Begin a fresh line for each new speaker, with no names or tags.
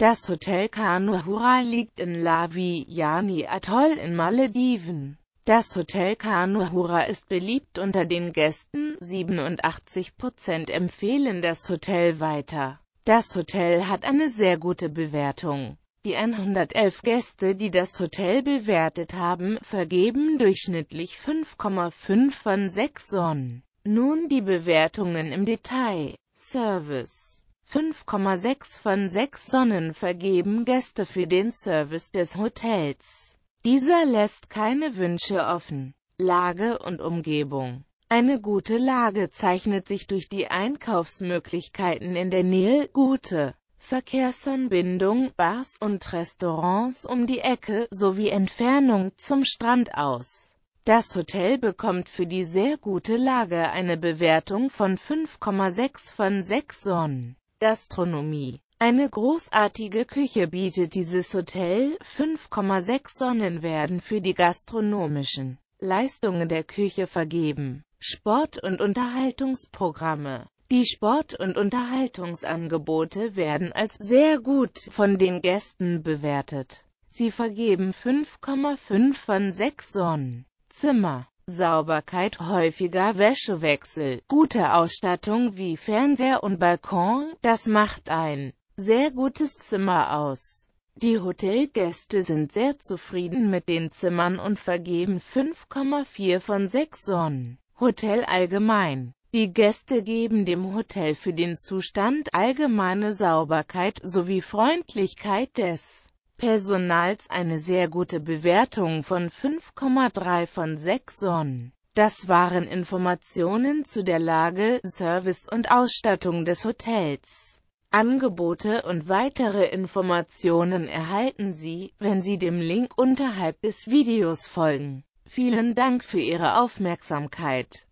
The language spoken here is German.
Das Hotel Kanuhura liegt in Laviani Atoll in Malediven. Das Hotel Kanuhura ist beliebt unter den Gästen, 87% empfehlen das Hotel weiter. Das Hotel hat eine sehr gute Bewertung. Die 111 Gäste, die das Hotel bewertet haben, vergeben durchschnittlich 5,5 von 6 Sonnen. Nun die Bewertungen im Detail. Service 5,6 von 6 Sonnen vergeben Gäste für den Service des Hotels. Dieser lässt keine Wünsche offen. Lage und Umgebung eine gute Lage zeichnet sich durch die Einkaufsmöglichkeiten in der Nähe, gute Verkehrsanbindung, Bars und Restaurants um die Ecke sowie Entfernung zum Strand aus. Das Hotel bekommt für die sehr gute Lage eine Bewertung von 5,6 von 6 Sonnen. Gastronomie eine großartige Küche bietet dieses Hotel, 5,6 Sonnen werden für die gastronomischen Leistungen der Küche vergeben. Sport- und Unterhaltungsprogramme Die Sport- und Unterhaltungsangebote werden als sehr gut von den Gästen bewertet. Sie vergeben 5,5 von 6 Sonnen. Zimmer Sauberkeit, häufiger Wäschewechsel, gute Ausstattung wie Fernseher und Balkon, das macht ein sehr gutes Zimmer aus. Die Hotelgäste sind sehr zufrieden mit den Zimmern und vergeben 5,4 von 6 Sonnen. Hotel allgemein. Die Gäste geben dem Hotel für den Zustand allgemeine Sauberkeit sowie Freundlichkeit des Personals eine sehr gute Bewertung von 5,3 von 6 Sonnen. Das waren Informationen zu der Lage, Service und Ausstattung des Hotels. Angebote und weitere Informationen erhalten Sie, wenn Sie dem Link unterhalb des Videos folgen. Vielen Dank für Ihre Aufmerksamkeit.